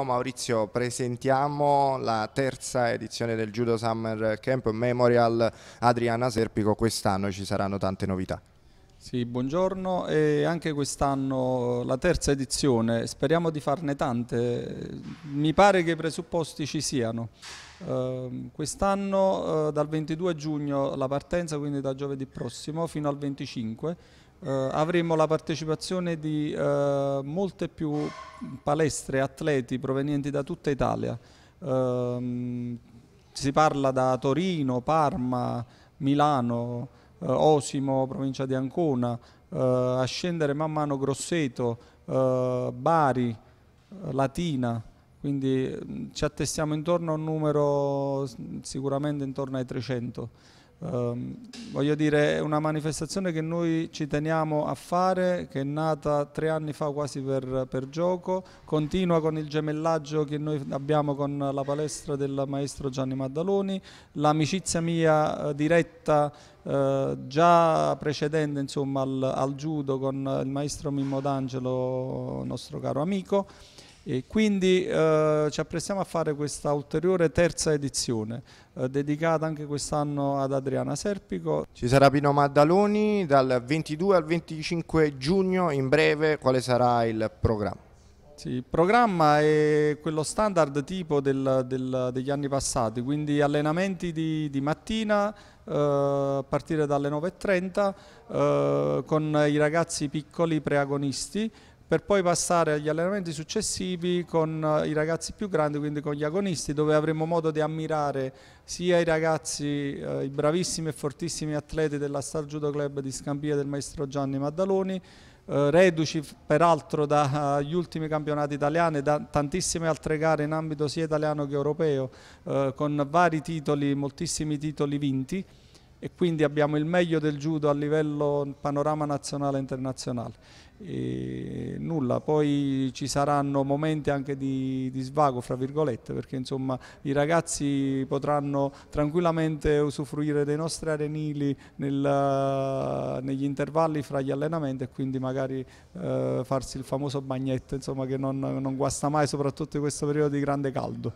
Oh, Maurizio, presentiamo la terza edizione del Judo Summer Camp Memorial Adriana Serpico, quest'anno ci saranno tante novità. Sì, buongiorno e anche quest'anno eh, la terza edizione, speriamo di farne tante, mi pare che i presupposti ci siano. Uh, quest'anno uh, dal 22 giugno la partenza, quindi da giovedì prossimo fino al 25, uh, eh, avremo la partecipazione di molte più palestre atleti provenienti da tutta Italia. Ehm, si parla da Torino, Parma, Milano, eh, Osimo, provincia di Ancona, eh, a scendere man mano Grosseto, eh, Bari, Latina, quindi mm, ci attestiamo intorno a un numero sicuramente intorno ai 300. Um, voglio dire, è una manifestazione che noi ci teniamo a fare, che è nata tre anni fa quasi per, per, gioco, continua con il gemellaggio che noi abbiamo con la palestra del maestro Gianni Maddaloni, l'amicizia mia eh, diretta eh, già precedente insomma, al, al, judo con il maestro Mimmo D'Angelo, nostro caro amico. E quindi eh, ci apprestiamo a fare questa ulteriore terza edizione, eh, dedicata anche quest'anno ad Adriana Serpico. Ci sarà Pino Maddaloni dal 22 al 25 giugno, in breve quale sarà il programma? Sì, il programma è quello standard tipo del, del, degli anni passati, quindi allenamenti di, di mattina eh, a partire dalle 9.30 eh, con i ragazzi piccoli preagonisti per poi passare agli allenamenti successivi con eh, i ragazzi più grandi, quindi con gli agonisti, dove avremo modo di ammirare sia i ragazzi, eh, i bravissimi e fortissimi atleti della Star Judo Club di Scambia del maestro Gianni Maddaloni, eh, reduci peraltro dagli eh, uh, ultimi campionati italiani e da tantissime altre gare in ambito sia italiano che europeo, eh, con vari titoli, moltissimi titoli vinti e quindi abbiamo il meglio del judo a livello panorama nazionale e internazionale. E nulla, poi ci saranno momenti anche di, di, svago, fra virgolette, perché insomma i ragazzi potranno tranquillamente usufruire dei nostri arenili nel, negli intervalli fra gli allenamenti e quindi magari eh, farsi il famoso bagnetto, insomma che non, non guasta mai, soprattutto in questo periodo di grande caldo.